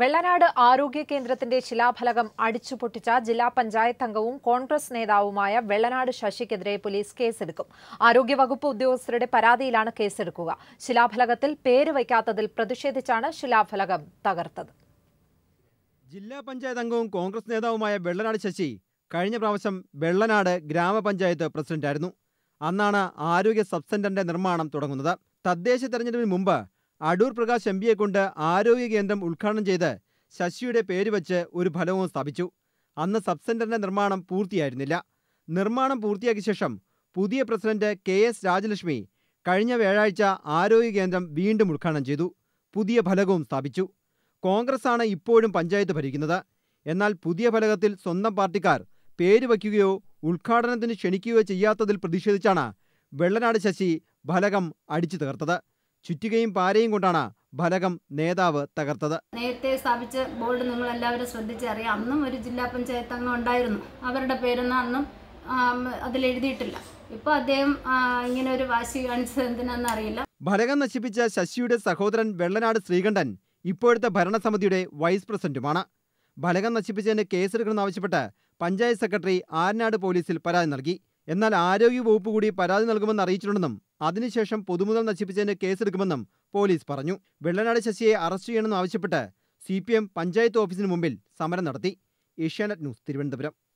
വെള്ളനാട് ആരോഗ്യ കേന്ദ്രത്തിന്റെ ശിലാഫലകം പൊട്ടിച്ച ജില്ലാ പഞ്ചായത്ത് അംഗവും കോൺഗ്രസ് നേതാവുമായ വെള്ളനാട് ശശിക്കെതിരെ പോലീസ് കേസെടുക്കും ആരോഗ്യവകുപ്പ് ഉദ്യോഗസ്ഥരുടെ പരാതിയിലാണ് കേസെടുക്കുക ശിലാഫലകത്തിൽ പേര് വയ്ക്കാത്തതിൽ പ്രതിഷേധിച്ചാണ് ശിലാഫലകം തകർത്തത് ജില്ലാ പഞ്ചായത്ത് അംഗവും കോൺഗ്രസ് നേതാവുമായ വെള്ളനാട് ശശി കഴിഞ്ഞ പ്രാവശ്യം വെള്ളനാട് ഗ്രാമപഞ്ചായത്ത് പ്രസിഡന്റായിരുന്നു അന്നാണ് ആരോഗ്യ സബ് നിർമ്മാണം തുടങ്ങുന്നത് തദ്ദേശ തെരഞ്ഞെടുപ്പിന് മുമ്പ് അടൂർ പ്രകാശ് എം കൊണ്ട് ആരോഗ്യ കേന്ദ്രം ഉദ്ഘാടനം ചെയ്ത് ശശിയുടെ പേര് വച്ച് ഒരു ഫലവും സ്ഥാപിച്ചു അന്ന് സബ് സെന്ററിന്റെ നിർമ്മാണം പൂർത്തിയായിരുന്നില്ല നിർമ്മാണം പൂർത്തിയാക്കിയ ശേഷം പുതിയ പ്രസിഡന്റ് കെ എസ് രാജലക്ഷ്മി കഴിഞ്ഞ വ്യാഴാഴ്ച ആരോഗ്യ കേന്ദ്രം വീണ്ടും ഉദ്ഘാടനം ചെയ്തു പുതിയ ഫലകവും സ്ഥാപിച്ചു ആണ് ഇപ്പോഴും പഞ്ചായത്ത് ഭരിക്കുന്നത് എന്നാൽ പുതിയ ഫലകത്തിൽ സ്വന്തം പാർട്ടിക്കാർ പേര് വയ്ക്കുകയോ ഉദ്ഘാടനത്തിന് ക്ഷണിക്കുകയോ ചെയ്യാത്തതിൽ പ്രതിഷേധിച്ചാണ് വെള്ളനാട് ശശി ഫലകം അടിച്ചു തകർത്തത് ചുറ്റികയും പാരയും കൊണ്ടാണ് ഫലകം നേതാവ് തകർത്തത് നേരത്തെ സ്ഥാപിച്ച ബോർഡ് നിങ്ങൾ എല്ലാവരും ശ്രദ്ധിച്ചറിയാം അന്നും ഒരു ജില്ലാ പഞ്ചായത്ത് അംഗം ഉണ്ടായിരുന്നു അവരുടെ പേരൊന്നും അന്നും അതിൽ എഴുതിയിട്ടില്ല ഇപ്പൊ അദ്ദേഹം ഇങ്ങനെ ഒരു വാശി കാണിച്ചത് എന്തിനാന്ന് അറിയില്ല ഫലകം നശിപ്പിച്ച ശശിയുടെ സഹോദരൻ വെള്ളനാട് ശ്രീകണ്ഠൻ ഇപ്പോഴത്തെ ഭരണസമിതിയുടെ വൈസ് പ്രസിഡന്റുമാണ് ഫലകം നശിപ്പിച്ചതിന് കേസെടുക്കണമെന്നാവശ്യപ്പെട്ട് പഞ്ചായത്ത് സെക്രട്ടറി ആരനാട് പോലീസിൽ പരാതി നൽകി എന്നാൽ ആരോഗ്യ വകുപ്പ് കൂടി പരാതി നൽകുമെന്ന് അറിയിച്ചിട്ടുണ്ടെന്നും അതിനുശേഷം പൊതുമുതൽ നശിപ്പിച്ചതിന് കേസെടുക്കുമെന്നും പോലീസ് പറഞ്ഞു വെള്ളനാട് ശശിയെ അറസ്റ്റ് ചെയ്യണമെന്നാവശ്യപ്പെട്ട് സി പി എം പഞ്ചായത്ത് ഓഫീസിന് മുമ്പിൽ സമരം നടത്തി ഏഷ്യാനെറ്റ് ന്യൂസ് തിരുവനന്തപുരം